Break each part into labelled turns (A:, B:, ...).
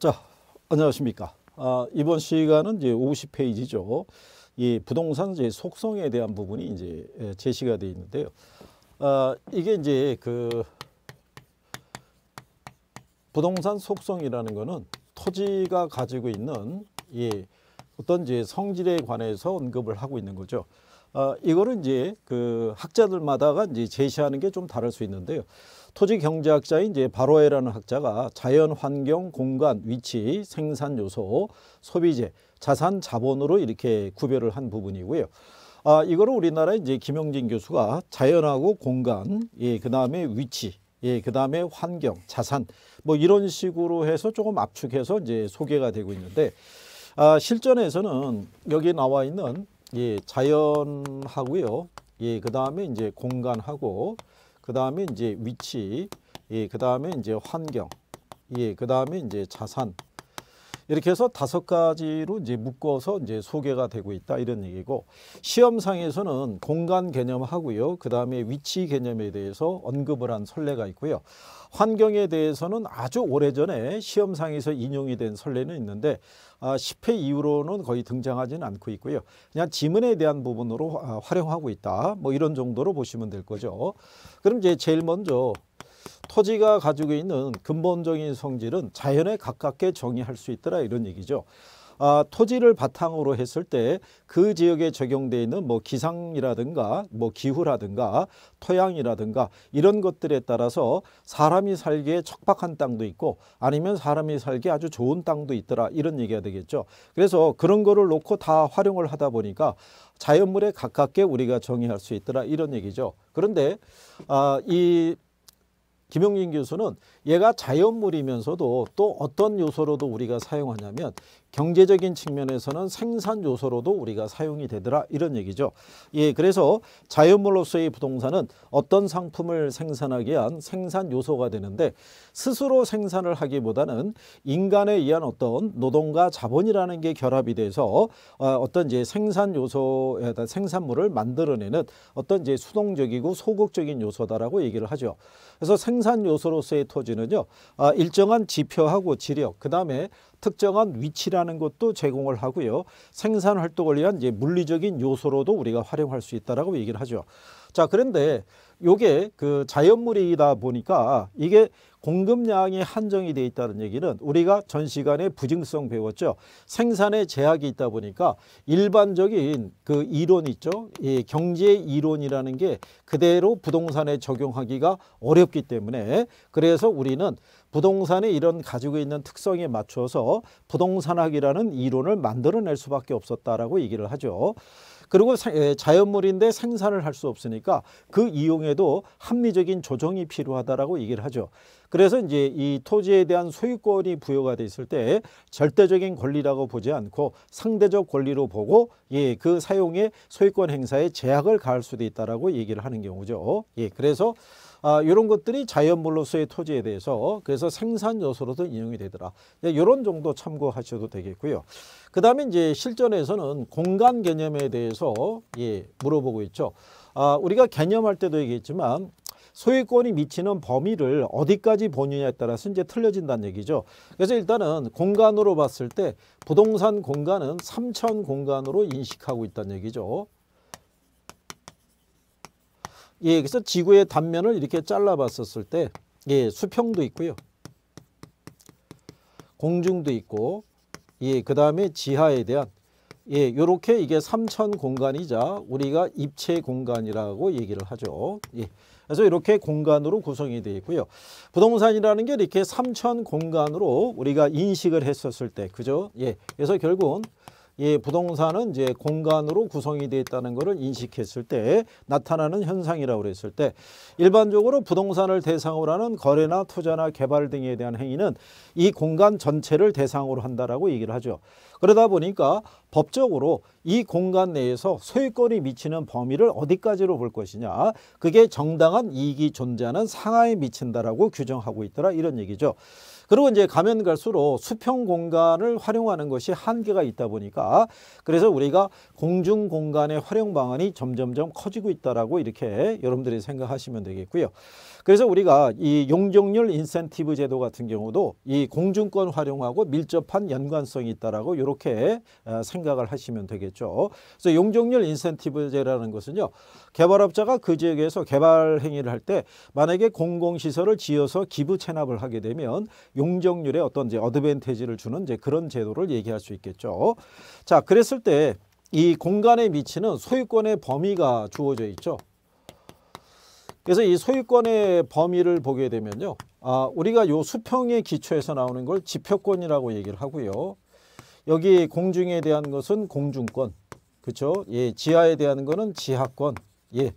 A: 자, 안녕하십니까. 아, 이번 시간은 이제 50페이지죠. 이 부동산 이제 속성에 대한 부분이 이제 예, 제시가 되어 있는데요. 아, 이게 이제 그 부동산 속성이라는 것은 토지가 가지고 있는 예, 어떤 이제 성질에 관해서 언급을 하고 있는 거죠. 아, 이거는 이제 그 학자들마다가 이제 제시하는 게 좀 다를 수 있는데요. 토지 경제학자인 이제 바로에라는 학자가 자연 환경, 공간, 위치, 생산 요소, 소비재, 자산, 자본으로 이렇게 구별을 한 부분이고요. 아, 이거를 우리나라 이제 김영진 교수가 자연하고 공간, 예, 그다음에 위치, 예, 그다음에 환경, 자산 뭐 이런 식으로 해서 조금 압축해서 이제 소개가 되고 있는데 아, 실전에서는 여기 나와 있는 예, 자연하고요. 예, 그다음에 이제 공간하고 그 다음에 이제 위치, 예, 그 다음에 이제 환경, 예, 그 다음에 이제 자산. 이렇게 해서 다섯 가지로 이제 묶어서 이제 소개가 되고 있다 이런 얘기고 시험상에서는 공간 개념하고요. 그 다음에 위치 개념에 대해서 언급을 한 설례가 있고요. 환경에 대해서는 아주 오래전에 시험상에서 인용이 된 선례는 있는데 아, 10회 이후로는 거의 등장하지는 않고 있고요. 그냥 지문에 대한 부분으로 아, 활용하고 있다. 뭐 이런 정도로 보시면 될 거죠. 그럼 이제 제일 먼저 토지가 가지고 있는 근본적인 성질은 자연에 가깝게 정의할 수 있더라 이런 얘기죠. 아, 토지를 바탕으로 했을 때 그 지역에 적용돼 있는 뭐 기상이라든가 뭐 기후라든가 토양이라든가 이런 것들에 따라서 사람이 살기에 척박한 땅도 있고 아니면 사람이 살기 에 아주 좋은 땅도 있더라 이런 얘기가 되겠죠. 그래서 그런 거를 놓고 다 활용을 하다 보니까 자연물에 가깝게 우리가 정의할 수 있더라 이런 얘기죠. 그런데 아, 이 김용진 교수는 얘가 자연물이면서도 또 어떤 요소로도 우리가 사용하냐면 경제적인 측면에서는 생산 요소로도 우리가 사용이 되더라 이런 얘기죠. 예, 그래서 자연물로서의 부동산은 어떤 상품을 생산하기 위한 생산 요소가 되는데 스스로 생산을 하기보다는 인간에 의한 어떤 노동과 자본이라는 게 결합이 돼서 어, 어떤 이제 생산 요소에다 생산물을 만들어내는 어떤 이제 수동적이고 소극적인 요소다라고 얘기를 하죠. 그래서 생산 요소로서의 토지는요 아, 일정한 지표하고 지력 그 다음에 특정한 위치라는 것도 제공을 하고요. 생산 활동을 위한 물리적인 요소로도 우리가 활용할 수 있다라고 얘기를 하죠. 자, 그런데 요게 그 자연물이다 보니까 이게 공급량이 한정이 돼 있다는 얘기는 우리가 전 시간에 부증성 배웠죠. 생산에 제약이 있다 보니까 일반적인 그 이론 있죠. 이 경제 이론이라는 게 그대로 부동산에 적용하기가 어렵기 때문에 그래서 우리는 부동산이 이런 가지고 있는 특성에 맞춰서 부동산학이라는 이론을 만들어낼 수밖에 없었다라고 얘기를 하죠. 그리고 예, 자연물인데 생산을 할 수 없으니까 그 이용에도 합리적인 조정이 필요하다라고 얘기를 하죠. 그래서 이제 이 토지에 대한 소유권이 부여가 돼 있을 때 절대적인 권리라고 보지 않고 상대적 권리로 보고 예, 그 사용에 소유권 행사에 제약을 가할 수도 있다라고 얘기를 하는 경우죠. 예, 그래서 아, 이런 것들이 자연물로서의 토지에 대해서 그래서 생산 요소로도 인용이 되더라. 이런 네, 정도 참고하셔도 되겠고요. 그 다음에 이제 실전에서는 공간 개념에 대해서 예, 물어보고 있죠. 아, 우리가 개념할 때도 얘기했지만 소유권이 미치는 범위를 어디까지 보느냐에 따라서 이제 틀려진다는 얘기죠. 그래서 일단은 공간으로 봤을 때 부동산 공간은 3천 공간으로 인식하고 있다는 얘기죠. 예, 그래서 지구의 단면을 이렇게 잘라봤었을 때 예, 수평도 있고요. 공중도 있고 예, 그다음에 지하에 대한 예, 요렇게 이게 삼천 공간이자 우리가 입체 공간이라고 얘기를 하죠. 예. 그래서 이렇게 공간으로 구성이 되어 있고요. 부동산이라는 게 이렇게 삼천 공간으로 우리가 인식을 했었을 때 그죠? 예. 그래서 결국은 이 부동산은 이제 공간으로 구성이 되어 있다는 것을 인식했을 때 나타나는 현상이라고 그랬을 때 일반적으로 부동산을 대상으로 하는 거래나 투자나 개발 등에 대한 행위는 이 공간 전체를 대상으로 한다라고 얘기를 하죠. 그러다 보니까 법적으로 이 공간 내에서 소유권이 미치는 범위를 어디까지로 볼 것이냐 그게 정당한 이익이 존재하는 상하에 미친다라고 규정하고 있더라 이런 얘기죠. 그리고 이제 가면 갈수록 수평 공간을 활용하는 것이 한계가 있다 보니까 그래서 우리가 공중 공간의 활용 방안이 점점점 커지고 있다라고 이렇게 여러분들이 생각하시면 되겠고요. 그래서 우리가 이 용적률 인센티브 제도 같은 경우도 이 공중권 활용하고 밀접한 연관성이 있다라고 이렇게 생각을 하시면 되겠죠. 그래서 용적률 인센티브제라는 것은요. 개발업자가 그 지역에서 개발 행위를 할 때 만약에 공공시설을 지어서 기부 체납을 하게 되면 용적률에 어떤 이제 어드밴테지를 주는 이제 그런 제도를 얘기할 수 있겠죠. 자, 그랬을 때 이공간에 미치는 소유권의 범위가 주어져 있죠. 그래서 이 소유권의 범위를 보게 되면요. 아, 우리가 요 수평의 기초에서 나오는 걸 지표권이라고 얘기를 하고요. 여기 공중에 대한 것은 공중권. 그렇죠? 예, 지하에 대한 것은 지하권. 예.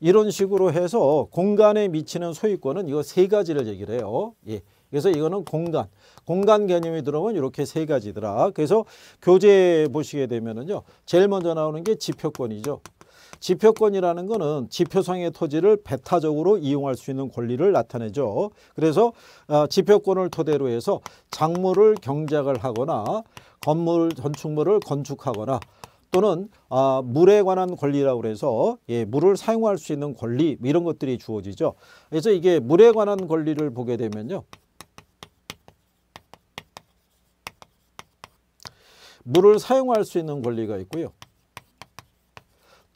A: 이런 식으로 해서 공간에 미치는 소유권은 이거 세 가지를 얘기를 해요. 예. 그래서 이거는 공간, 공간 개념이 들어오면 이렇게 세 가지더라. 그래서 교재 보시게 되면은요. 제일 먼저 나오는 게 지표권이죠. 지표권이라는 것은 지표상의 토지를 배타적으로 이용할 수 있는 권리를 나타내죠. 그래서 어, 지표권을 토대로 해서 작물을 경작을 하거나 건물 건축물을 건축하거나 또는 아, 물에 관한 권리라고 해서 예, 물을 사용할 수 있는 권리 이런 것들이 주어지죠. 그래서 이게 물에 관한 권리를 보게 되면요. 물을 사용할 수 있는 권리가 있고요.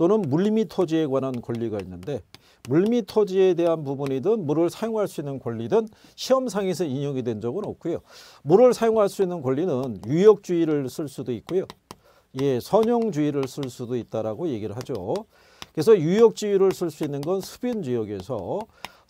A: 또는 물리및 토지에 관한 권리가 있는데 물밑 토지에 대한 부분이든 물을 사용할 수 있는 권리든 시험상에서 인용이 된 적은 없고요. 물을 사용할 수 있는 권리는 유역주의를 쓸 수도 있고요. 예, 선용주의를 쓸 수도 있다라고 얘기를 하죠. 그래서 유역주의를 쓸 수 있는 건 수변지역에서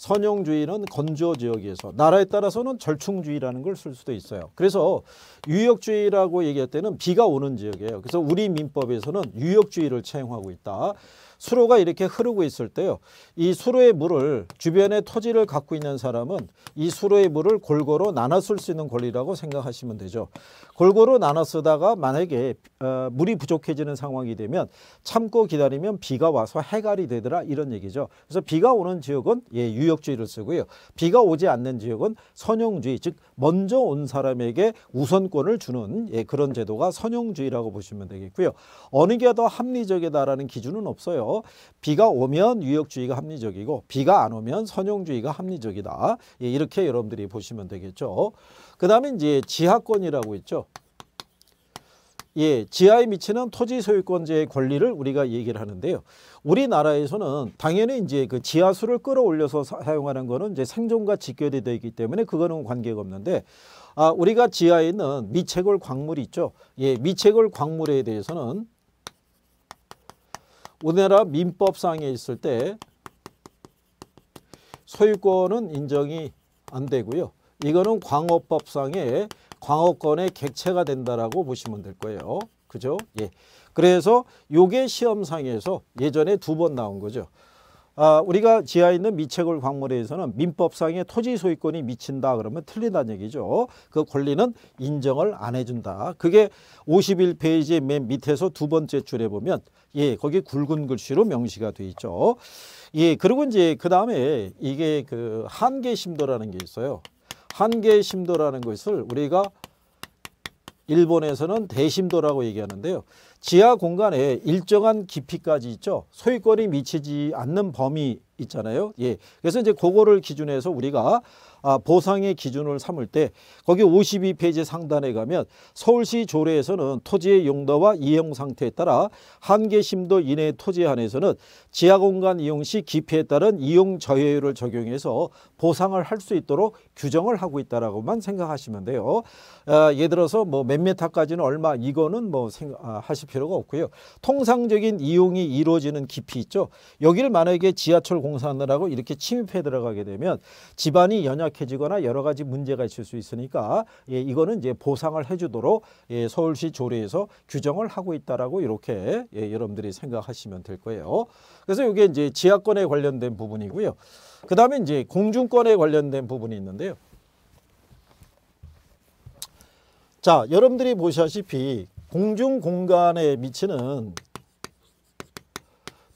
A: 선용주의는 건조 지역에서 나라에 따라서는 절충주의라는 걸 쓸 수도 있어요. 그래서 유역주의라고 얘기할 때는 비가 오는 지역이에요. 그래서 우리 민법에서는 유역주의를 채용하고 있다. 수로가 이렇게 흐르고 있을 때요. 이 수로의 물을 주변의 토지를 갖고 있는 사람은 이 수로의 물을 골고루 나눠 쓸 수 있는 권리라고 생각하시면 되죠. 골고루 나눠 쓰다가 만약에 어, 물이 부족해지는 상황이 되면 참고 기다리면 비가 와서 해갈이 되더라 이런 얘기죠. 그래서 비가 오는 지역은 예, 유역주의를 쓰고요. 비가 오지 않는 지역은 선용주의 즉 먼저 온 사람에게 우선권을 주는 예, 그런 제도가 선용주의라고 보시면 되겠고요. 어느 게 더 합리적이다라는 기준은 없어요. 비가 오면 유역주의가 합리적이고 비가 안 오면 선용주의가 합리적이다. 예, 이렇게 여러분들이 보시면 되겠죠. 그 다음에 이제 지하권이라고 있죠. 예, 지하에 미치는 토지 소유권자의 권리를 우리가 얘기를 하는데요. 우리나라에서는 당연히 이제 그 지하수를 끌어올려서 사용하는 거는 이제 생존과 직결이 되어 있기 때문에 그거는 관계가 없는데 아, 우리가 지하에 있는 미채골 광물이 있죠. 예, 미채골 광물에 대해서는 우리나라 민법상에 있을 때 소유권은 인정이 안 되고요. 이거는 광어법상의 광어권의 객체가 된다라고 보시면 될 거예요. 그죠? 예. 그래서 요게 시험상에서 예전에 두 번 나온 거죠. 아, 우리가 지하에 있는 미채굴 광물에서는 민법상의 토지 소유권이 미친다 그러면 틀린다는 얘기죠. 그 권리는 인정을 안 해준다. 그게 51페이지 맨 밑에서 두 번째 줄에 보면 예, 거기 굵은 글씨로 명시가 돼 있죠. 예, 그리고 이제 그 다음에 이게 그 한계 심도라는 게 있어요. 한계 심도라는 것을 우리가 일본에서는 대심도라고 얘기하는데요. 지하 공간에 일정한 깊이까지 있죠. 소유권이 미치지 않는 범위 있잖아요. 예. 그래서 이제 그거를 기준해서 우리가 아, 보상의 기준을 삼을 때 거기 52페이지 상단에 가면 서울시 조례에서는 토지의 용도와 이용 상태에 따라 한계 심도 이내 토지 안에서는 지하공간 이용 시 기피에 따른 이용 저해율을 적용해서 보상을 할 수 있도록 규정을 하고 있다라고만 생각하시면 돼요. 아, 예를 들어서 뭐몇 메타까지는 얼마 이거는 뭐 생각, 아, 하실 필요가 없고요. 통상적인 이용이 이루어지는 깊이 있죠. 여기를 만약에 지하철 공사하느라고 이렇게 침입해 들어가게 되면 집안이 연약 취약해지거나 여러 가지 문제가 있을 수 있으니까 예, 이거는 이제 보상을 해주도록 예, 서울시 조례에서 규정을 하고 있다라고 이렇게 예, 여러분들이 생각하시면 될 거예요. 그래서 이게 이제 지하권에 관련된 부분이고요. 그 다음에 이제 공중권에 관련된 부분이 있는데요. 자, 여러분들이 보시다시피 공중 공간에 미치는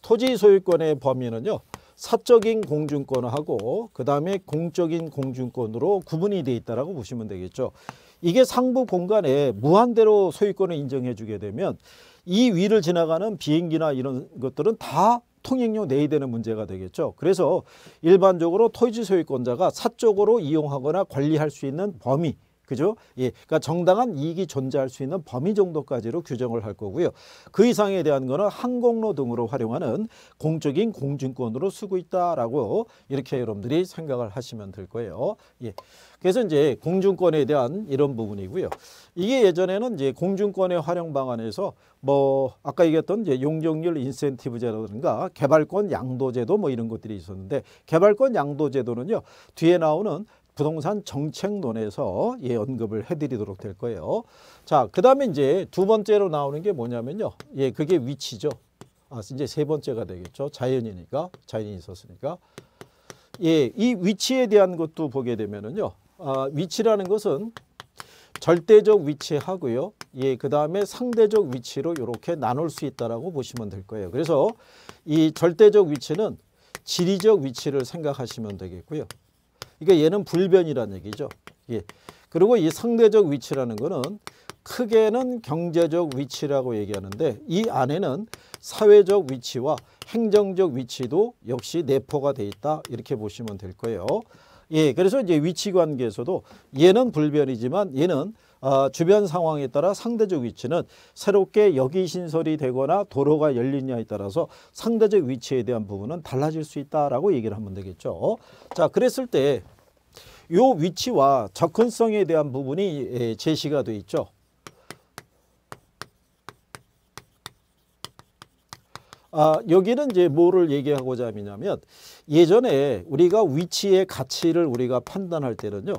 A: 토지 소유권의 범위는요. 사적인 공중권하고 그다음에 공적인 공중권으로 구분이 돼 있다라고 보시면 되겠죠. 이게 상부 공간에 무한대로 소유권을 인정해 주게 되면 이 위를 지나가는 비행기나 이런 것들은 다 통행료 내야 되는 문제가 되겠죠. 그래서 일반적으로 토지 소유권자가 사적으로 이용하거나 관리할 수 있는 범위 그죠? 예. 그러니까 정당한 이익이 존재할 수 있는 범위 정도까지로 규정을 할 거고요. 그 이상에 대한 거는 항공로 등으로 활용하는 공적인 공중권으로 쓰고 있다라고 이렇게 여러분들이 생각을 하시면 될 거예요. 예. 그래서 이제 공중권에 대한 이런 부분이고요. 이게 예전에는 이제 공중권의 활용 방안에서 뭐 아까 얘기했던 이제 용적률 인센티브제라든가 개발권 양도제도 뭐 이런 것들이 있었는데 개발권 양도제도는요. 뒤에 나오는 부동산 정책론에서 예 언급을 해드리도록 될 거예요. 자, 그 다음에 이제 두 번째로 나오는 게 뭐냐면요. 예, 그게 위치죠. 아, 이제 세 번째가 되겠죠. 자연이니까 자연이 있었으니까. 예, 이 위치에 대한 것도 보게 되면은요. 아, 위치라는 것은 절대적 위치하고요. 예, 그 다음에 상대적 위치로 이렇게 나눌 수 있다라고 보시면 될 거예요. 그래서 이 절대적 위치는 지리적 위치를 생각하시면 되겠고요. 그러니까 얘는 불변이라는 얘기죠. 예. 그리고 이 상대적 위치라는 거는 크게는 경제적 위치라고 얘기하는데 이 안에는 사회적 위치와 행정적 위치도 역시 내포가 돼 있다 이렇게 보시면 될 거예요. 예, 그래서 이제 위치 관계에서도 얘는 불변이지만 얘는 어, 주변 상황에 따라 상대적 위치는 새롭게 여기 신설이 되거나 도로가 열리냐에 따라서 상대적 위치에 대한 부분은 달라질 수 있다라고 얘기를 하면 되겠죠. 자, 그랬을 때요 위치와 접근성에 대한 부분이 예, 제시가 되어 있죠. 아, 여기는 이제 뭐를 얘기하고자 하냐면 예전에 우리가 위치의 가치를 우리가 판단할 때는요.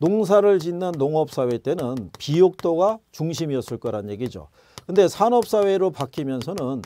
A: 농사를 짓는 농업사회 때는 비옥도가 중심이었을 거란 얘기죠. 근데 산업사회로 바뀌면서는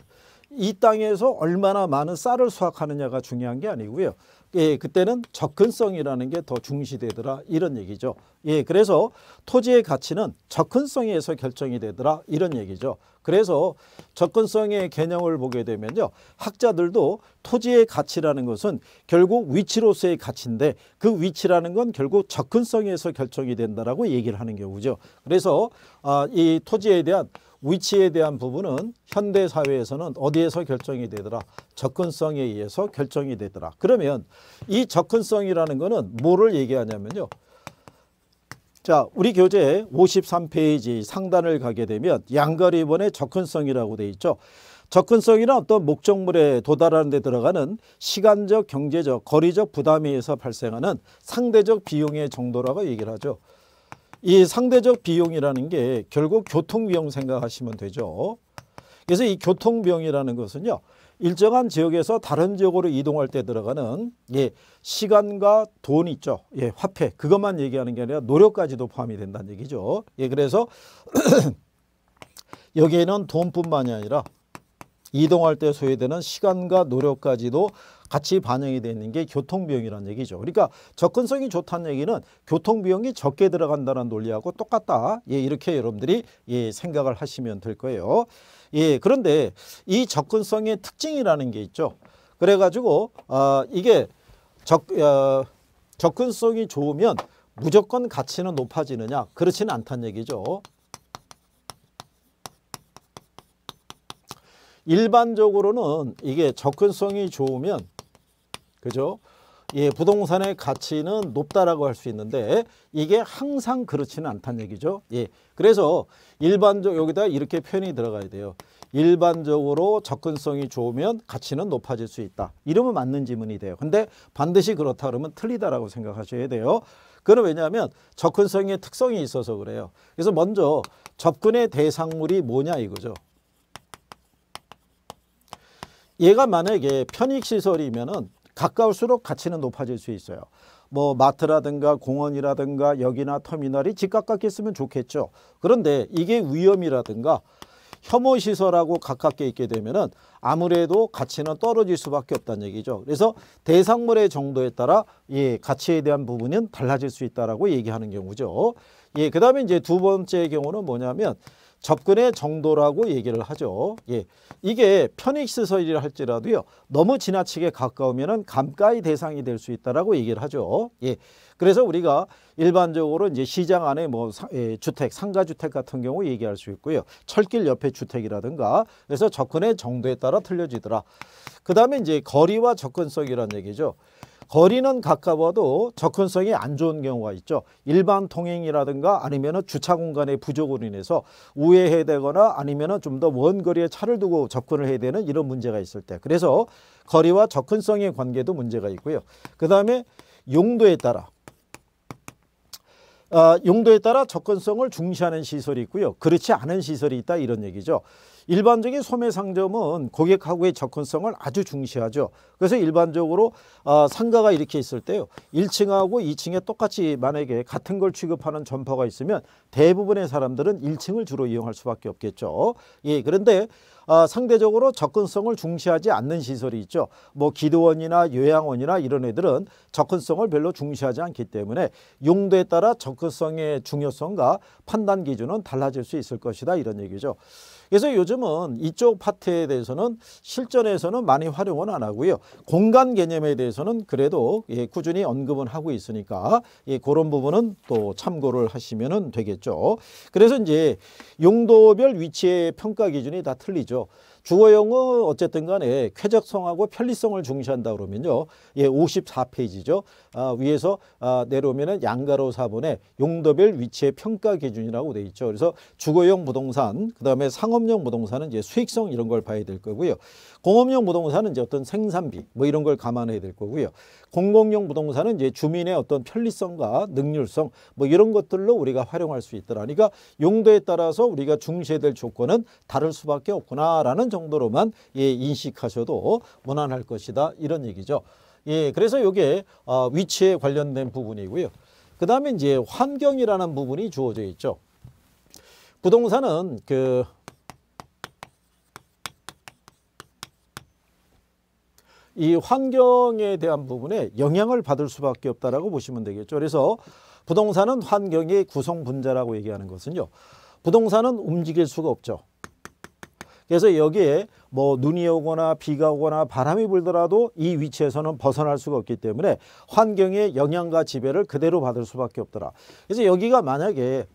A: 이 땅에서 얼마나 많은 쌀을 수확하느냐가 중요한 게 아니고요. 예, 그때는 접근성이라는 게 더 중시되더라 이런 얘기죠. 예, 그래서 토지의 가치는 접근성에서 결정이 되더라 이런 얘기죠. 그래서 접근성의 개념을 보게 되면요. 학자들도 토지의 가치라는 것은 결국 위치로서의 가치인데 그 위치라는 건 결국 접근성에서 결정이 된다라고 얘기를 하는 경우죠. 그래서 아, 이 토지에 대한 위치에 대한 부분은 현대 사회에서는 어디에서 결정이 되더라 접근성에 의해서 결정이 되더라 그러면 이 접근성이라는 거는 뭐를 얘기하냐면요 자, 우리 교재 53페이지 상단을 가게 되면 양가리본의 접근성이라고 되어 있죠. 접근성이란 어떤 목적물에 도달하는 데 들어가는 시간적, 경제적, 거리적 부담에 의해서 발생하는 상대적 비용의 정도라고 얘기를 하죠. 이 상대적 비용이라는 게 결국 교통비용 생각하시면 되죠. 그래서 이 교통비용이라는 것은요. 일정한 지역에서 다른 지역으로 이동할 때 들어가는 예, 시간과 돈 있죠. 예, 화폐 그것만 얘기하는 게 아니라 노력까지도 포함이 된다는 얘기죠. 예, 그래서 여기에는 돈뿐만이 아니라 이동할 때 소요되는 시간과 노력까지도 같이 반영이 되는 게 교통비용이라는 얘기죠. 그러니까 접근성이 좋다는 얘기는 교통비용이 적게 들어간다는 논리하고 똑같다. 예, 이렇게 여러분들이 예, 생각을 하시면 될 거예요. 예, 그런데 이 접근성의 특징이라는 게 있죠. 그래가지고 어, 이게 적, 어, 접근성이 좋으면 무조건 가치는 높아지느냐? 그렇지는 않다는 얘기죠. 일반적으로는 이게 접근성이 좋으면 그죠? 예, 부동산의 가치는 높다라고 할 수 있는데 이게 항상 그렇지는 않다는 얘기죠. 예. 그래서 일반적 여기다 이렇게 표현이 들어가야 돼요. 일반적으로 접근성이 좋으면 가치는 높아질 수 있다. 이러면 맞는 지문이 돼요. 근데 반드시 그렇다 그러면 틀리다라고 생각하셔야 돼요. 그는 왜냐하면 접근성의 특성이 있어서 그래요. 그래서 먼저 접근의 대상물이 뭐냐 이거죠. 얘가 만약에 편익시설이면은 가까울수록 가치는 높아질 수 있어요. 뭐 마트라든가 공원이라든가 여기나 터미널이 집 가깝게 있으면 좋겠죠. 그런데 이게 위험이라든가 혐오시설하고 가깝게 있게 되면은 아무래도 가치는 떨어질 수밖에 없다는 얘기죠. 그래서 대상물의 정도에 따라 예, 가치에 대한 부분은 달라질 수 있다라고 얘기하는 경우죠. 예, 그다음에 이제 두 번째 경우는 뭐냐면 접근의 정도라고 얘기를 하죠. 예. 이게 편익시설이라 할지라도요. 너무 지나치게 가까우면 감가의 대상이 될 수 있다라고 얘기를 하죠. 예. 그래서 우리가 일반적으로 이제 시장 안에 뭐 사, 예, 주택, 상가 주택 같은 경우 얘기할 수 있고요. 철길 옆에 주택이라든가. 그래서 접근의 정도에 따라 틀려지더라. 그다음에 이제 거리와 접근성이라는 얘기죠. 거리는 가까워도 접근성이 안 좋은 경우가 있죠. 일반 통행이라든가 아니면 주차 공간의 부족으로 인해서 우회해되거나 아니면 좀더먼 거리에 차를 두고 접근을 해야 되는 이런 문제가 있을 때 그래서 거리와 접근성의 관계도 문제가 있고요. 그 다음에 용도에 따라 어, 용도에 따라 접근성을 중시하는 시설이 있고요. 그렇지 않은 시설이 있다 이런 얘기죠. 일반적인 소매 상점은 고객하고의 접근성을 아주 중시하죠. 그래서 일반적으로 어, 상가가 이렇게 있을 때요. 1층하고 2층에 똑같이 만약에 같은 걸 취급하는 점퍼가 있으면 대부분의 사람들은 1층을 주로 이용할 수밖에 없겠죠. 예, 그런데 어, 상대적으로 접근성을 중시하지 않는 시설이 있죠. 뭐 기도원이나 요양원이나 이런 애들은 접근성을 별로 중시하지 않기 때문에 용도에 따라 접근성의 중요성과 판단 기준은 달라질 수 있을 것이다 이런 얘기죠. 그래서 요즘은 이쪽 파트에 대해서는 실전에서는 많이 활용은 안 하고요. 공간 개념에 대해서는 그래도 예, 꾸준히 언급은 하고 있으니까 예, 그런 부분은 또 참고를 하시면 되겠죠. 그래서 이제 용도별 위치의 평가 기준이 다 틀리죠. 주거용은 어쨌든 간에 쾌적성하고 편리성을 중시한다 그러면요. 예, 54페이지죠. 아, 위에서 아, 내려오면은 양가로 사본에 용도별 위치의 평가 기준이라고 돼 있죠. 그래서 주거용 부동산, 그다음에 상업용 부동산은 이제 수익성 이런 걸 봐야 될 거고요. 공업용 부동산은 이제 어떤 생산비 뭐 이런 걸 감안해야 될 거고요. 공공용 부동산은 이제 주민의 어떤 편리성과 능률성 뭐 이런 것들로 우리가 활용할 수 있더라. 그러니까 용도에 따라서 우리가 중시될 해야 조건은 다를 수밖에 없구나라는 정도로만 예, 인식하셔도 무난할 것이다 이런 얘기죠. 예, 그래서 이게 어, 위치에 관련된 부분이고요. 그 다음에 이제 환경이라는 부분이 주어져 있죠. 부동산은 그이 환경에 대한 부분에 영향을 받을 수밖에 없다라고 보시면 되겠죠. 그래서 부동산은 환경의 구성 분자라고 얘기하는 것은요. 부동산은 움직일 수가 없죠. 그래서 여기에 뭐 눈이 오거나 비가 오거나 바람이 불더라도 이 위치에서는 벗어날 수가 없기 때문에 환경의 영향과 지배를 그대로 받을 수밖에 없더라. 그래서 여기가 만약에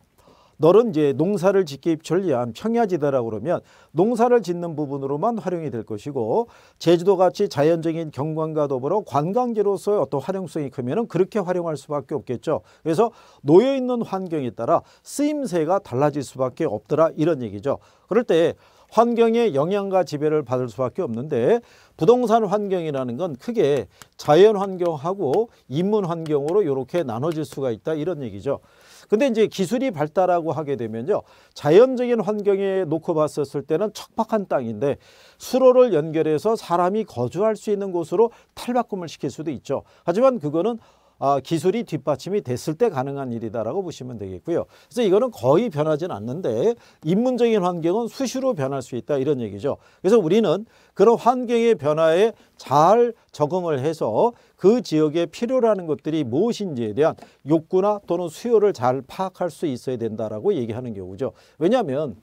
A: 너는 이제 농사를 짓기 편리한 평야지대라고 그러면 농사를 짓는 부분으로만 활용이 될 것이고 제주도같이 자연적인 경관과 더불어 관광지로서의 어떤 활용성이 크면 그렇게 활용할 수밖에 없겠죠. 그래서 놓여있는 환경에 따라 쓰임새가 달라질 수밖에 없더라 이런 얘기죠. 그럴 때 환경의 영향과 지배를 받을 수밖에 없는데 부동산 환경이라는 건 크게 자연 환경하고 인문 환경으로 이렇게 나눠질 수가 있다 이런 얘기죠. 근데 이제 기술이 발달하고 하게 되면요. 자연적인 환경에 놓고 봤었을 때는 척박한 땅인데 수로를 연결해서 사람이 거주할 수 있는 곳으로 탈바꿈을 시킬 수도 있죠. 하지만 그거는 아, 기술이 뒷받침이 됐을 때 가능한 일이다라고 보시면 되겠고요. 그래서 이거는 거의 변하지 않는데 인문적인 환경은 수시로 변할 수 있다 이런 얘기죠. 그래서 우리는 그런 환경의 변화에 잘 적응을 해서 그 지역에 필요로 는 것들이 무엇인지에 대한 욕구나 또는 수요를 잘 파악할 수 있어야 된다라고 얘기하는 경우죠. 왜냐하면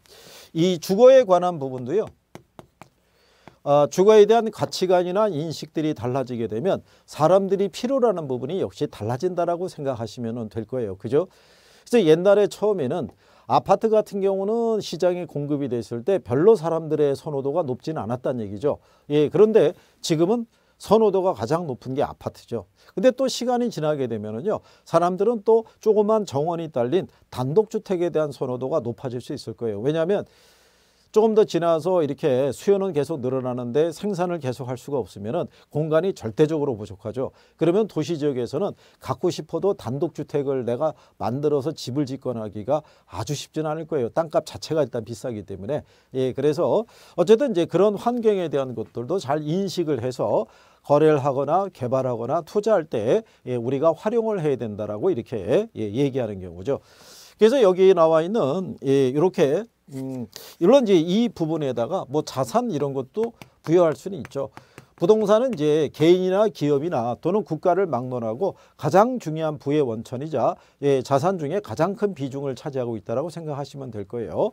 A: 이 주거에 관한 부분도요. 어, 주거에 대한 가치관이나 인식들이 달라지게 되면 사람들이 필요라는 부분이 역시 달라진다라고 생각하시면 될 거예요. 그죠? 그래서 옛날에 처음에는 아파트 같은 경우는 시장에 공급이 됐을 때 별로 사람들의 선호도가 높지는 않았다는 얘기죠. 예, 그런데 지금은 선호도가 가장 높은 게 아파트죠. 근데 또 시간이 지나게 되면은요. 사람들은 또 조그만 정원이 딸린 단독주택에 대한 선호도가 높아질 수 있을 거예요. 왜냐하면 조금 더 지나서 이렇게 수요는 계속 늘어나는데 생산을 계속할 수가 없으면 공간이 절대적으로 부족하죠. 그러면 도시 지역에서는 갖고 싶어도 단독주택을 내가 만들어서 집을 짓거나 하기가 아주 쉽진 않을 거예요. 땅값 자체가 일단 비싸기 때문에. 예, 그래서 어쨌든 이제 그런 환경에 대한 것들도 잘 인식을 해서 거래를 하거나 개발하거나 투자할 때 예, 우리가 활용을 해야 된다라고 이렇게 예, 얘기하는 경우죠. 그래서 여기 나와 있는 예, 이렇게 음, 물론 이제 이 부분에다가 뭐 자산 이런 것도 부여할 수는 있죠. 부동산은 이제 개인이나 기업이나 또는 국가를 막론하고 가장 중요한 부의 원천이자 예, 자산 중에 가장 큰 비중을 차지하고 있다고 생각하시면 될 거예요.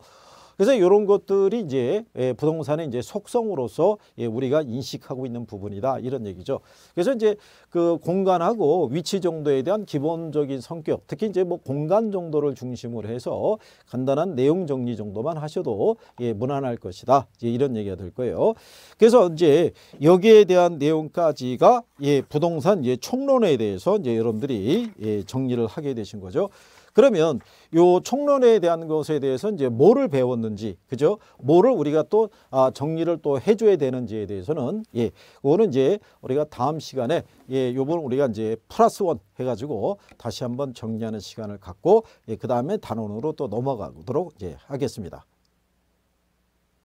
A: 그래서 이런 것들이 이제 예, 부동산의 이제 속성으로서 예, 우리가 인식하고 있는 부분이다 이런 얘기죠. 그래서 이제 그 공간하고 위치 정도에 대한 기본적인 성격, 특히 이제 뭐 공간 정도를 중심으로 해서 간단한 내용 정리 정도만 하셔도 예, 무난할 것이다. 예, 이런 얘기가 될 거예요. 그래서 이제 여기에 대한 내용까지가 예, 부동산 예, 총론에 대해서 이제 여러분들이 예, 정리를 하게 되신 거죠. 그러면 요 총론에 대한 것에 대해서 이제 뭐를 배웠는지 그죠? 뭐를 우리가 또 아, 정리를 또 해줘야 되는지에 대해서는 예, 그거는 이제 우리가 다음 시간에 예, 요번 우리가 이제 플러스 원 해가지고 다시 한번 정리하는 시간을 갖고 예, 그 다음에 단원으로 또 넘어가도록 이제 예, 하겠습니다.